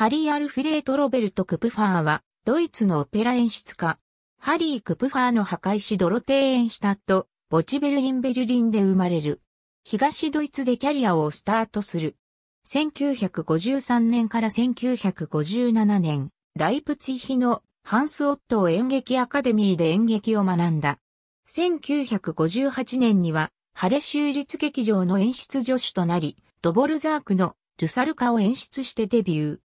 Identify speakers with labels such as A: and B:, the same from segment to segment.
A: ハリー・アルフレート・ロベルト・クプファーは、ドイツのオペラ演出家。ハリー・クプファーの壊石ドロテーエンシュタット、ボチベルリン・ベルリンで生まれる。東ドイツでキャリアをスタートする。1953年から1957年、ライプツィヒのハンス・オットー演劇アカデミーで演劇を学んだ。1958年には、ハレ州立劇場の演出助手となり、ドボルザークのルサルカを演出してデビュー。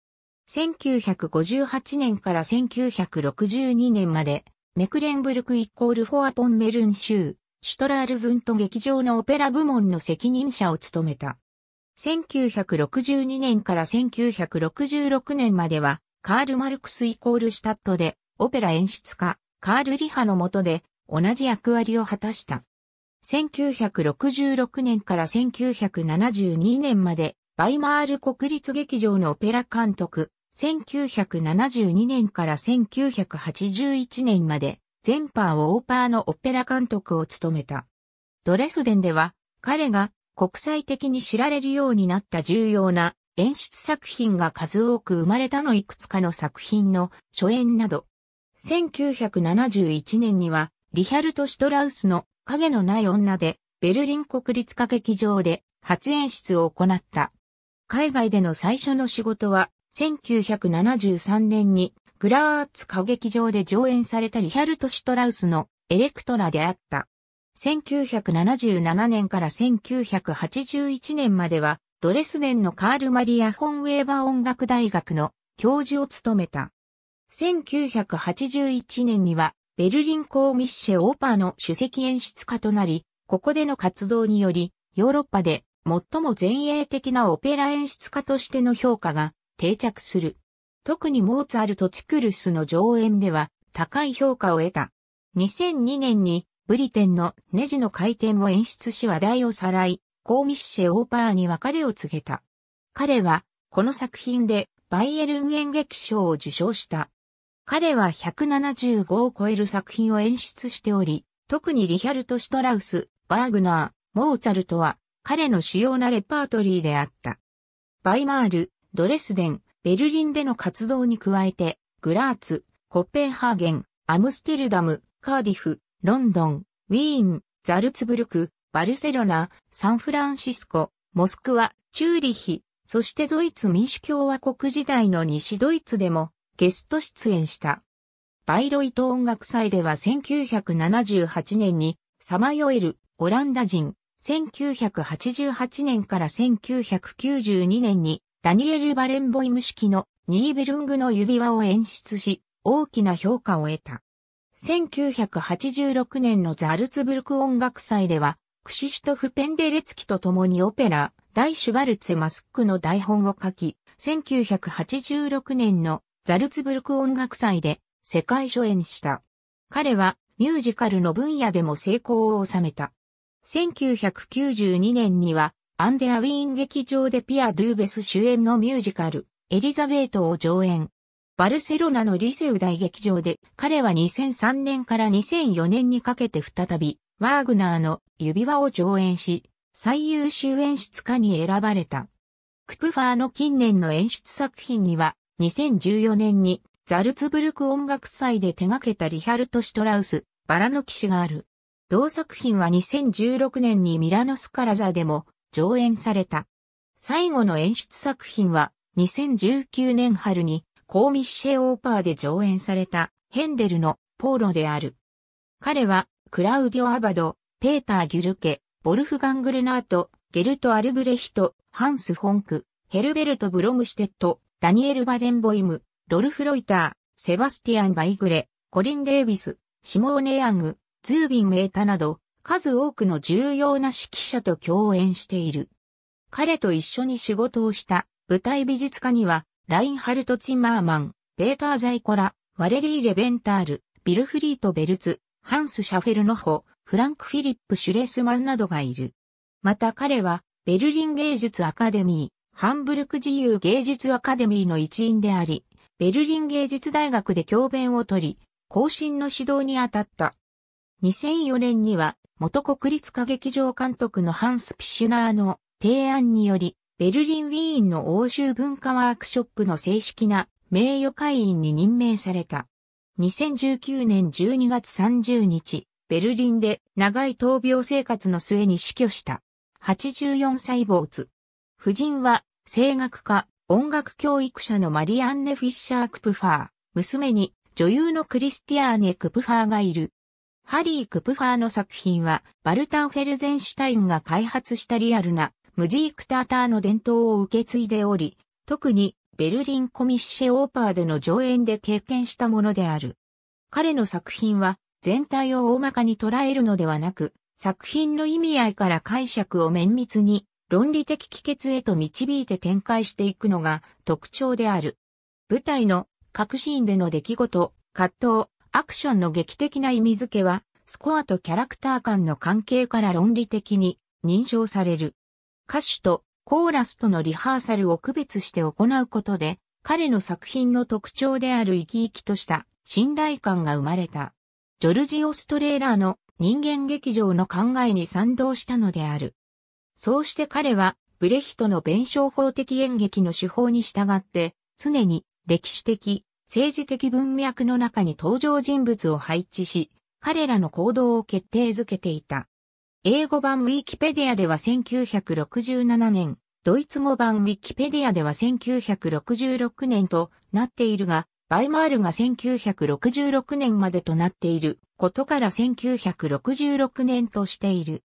A: 1958年から1962年まで、メクレンブルクイコールフォアポンメルン州、シュトラールズント劇場のオペラ部門の責任者を務めた。1962年から1966年までは、カール・マルクスイコールシュタットで、オペラ演出家、カール・リハの下で、同じ役割を果たした。1966年から1972年まで、バイマール国立劇場のオペラ監督、1972年から1981年まで、全パーをオーパーのオペラ監督を務めた。ドレスデンでは、彼が国際的に知られるようになった重要な演出作品が数多く生まれたのいくつかの作品の初演など。1971年には、リヒャルト・シュトラウスの影のない女で、ベルリン国立歌劇場で初演出を行った。海外での最初の仕事は、1973年にグラーツ歌劇場で上演されたリヒャルト・シュトラウスのエレクトラであった。1977年から1981年まではドレスデンのカール・マリア・フォン・ウェーバー音楽大学の教授を務めた。1981年にはベルリン公ミッシェ・オーパーの主席演出家となり、ここでの活動によりヨーロッパで最も前衛的なオペラ演出家としての評価が定着する。特にモーツァルト・チクルスの上演では高い評価を得た。2002年にブリテンのネジの回転を演出し話題をさらい、コーミッシェ・オーパーに別れを告げた。彼はこの作品でバイエルン演劇賞を受賞した。彼は175を超える作品を演出しており、特にリヒャルト・シュトラウス、バーグナー、モーツァルトは彼の主要なレパートリーであった。バイマール、ドレスデン、ベルリンでの活動に加えて、グラーツ、コッペンハーゲン、アムステルダム、カーディフ、ロンドン、ウィーン、ザルツブルク、バルセロナ、サンフランシスコ、モスクワ、チューリヒ、そしてドイツ民主共和国時代の西ドイツでもゲスト出演した。バイロイト音楽祭では1978年にさまよえるオランダ人、1988年から1992年にダニエル・バレンボイム式のニーベルングの指輪を演出し、大きな評価を得た。1986年のザルツブルク音楽祭では、クシシュトフ・ペンデレツキと共にオペラ、大シュバルツェ・マスックの台本を書き、1986年のザルツブルク音楽祭で世界初演した。彼はミュージカルの分野でも成功を収めた。1992年にはアンデアウィーン劇場でピア・ドゥーベス主演のミュージカル、エリザベートを上演。バルセロナのリセウ大劇場で、彼は2003年から2004年にかけて再び、ワーグナーの指輪を上演し、最優秀演出家に選ばれた。クプファーの近年の演出作品には、2014年にザルツブルク音楽祭で手掛けたリハルト・シュトラウス、バラの騎士がある。同作品は2016年にミラノスカラザでも上演された。最後の演出作品は2019年春にコーミッシェオーパーで上演されたヘンデルのポーロである。彼はクラウディオ・アバド、ペーター・ギュルケ、ボルフガングルナート、ゲルト・アルブレヒト、ハンス・ホンク、ヘルベルト・ブロムシテット、ダニエル・バレンボイム、ロルフ・ロイター、セバスティアン・バイグレ、コリン・デイビス、シモーネ・ヤング、ズービン・メータなど、数多くの重要な指揮者と共演している。彼と一緒に仕事をした舞台美術家には、ラインハルト・チマーマン、ベーター・ザイコラ、ワレリー・レベンタール、ビルフリート・ベルツ、ハンス・シャフェルノホ、フランク・フィリップ・シュレスマンなどがいる。また彼は、ベルリン芸術アカデミー、ハンブルク自由芸術アカデミーの一員であり、ベルリン芸術大学で教鞭を取り、後進の指導に当たった。2004年には、元国立歌劇場監督のハンス・ピシュナーの提案により、ベルリン・ウィーンの欧州文化ワークショップの正式な名誉会員に任命された。2019年12月30日、ベルリンで長い闘病生活の末に死去した。84歳没。夫人は、声楽家、音楽教育者のマリアンネ・フィッシャー・クプファー、娘に女優のクリスティアーネ・クプファーがいる。ハリー・クプファーの作品は、バルター・フェルゼンシュタインが開発したリアルな、ムジーク・ターターの伝統を受け継いでおり、特に、ベルリン・コミッシェ・オーパーでの上演で経験したものである。彼の作品は、全体を大まかに捉えるのではなく、作品の意味合いから解釈を綿密に、論理的帰結へと導いて展開していくのが特徴である。舞台の各シーンでの出来事、葛藤、アクションの劇的な意味付けは、スコアとキャラクター間の関係から論理的に認証される。歌手とコーラスとのリハーサルを区別して行うことで、彼の作品の特徴である生き生きとした信頼感が生まれた。ジョルジオ・ストレーラーの人間劇場の考えに賛同したのである。そうして彼は、ブレヒトの弁証法的演劇の手法に従って、常に歴史的、政治的文脈の中に登場人物を配置し、彼らの行動を決定づけていた。英語版ウィキペディアでは1967年、ドイツ語版ウィキペディアでは1966年となっているが、バイマールが1966年までとなっていることから1966年としている。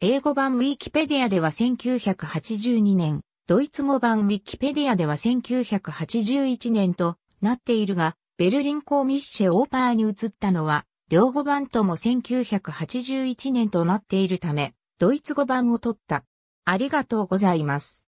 A: 英語版ウィキペディアでは1982年、ドイツ語版ウィキペディアでは1981年となっているが、ベルリン公ミッシェ・オーパーに移ったのは、両語版とも1981年となっているため、ドイツ語版を取った。ありがとうございます。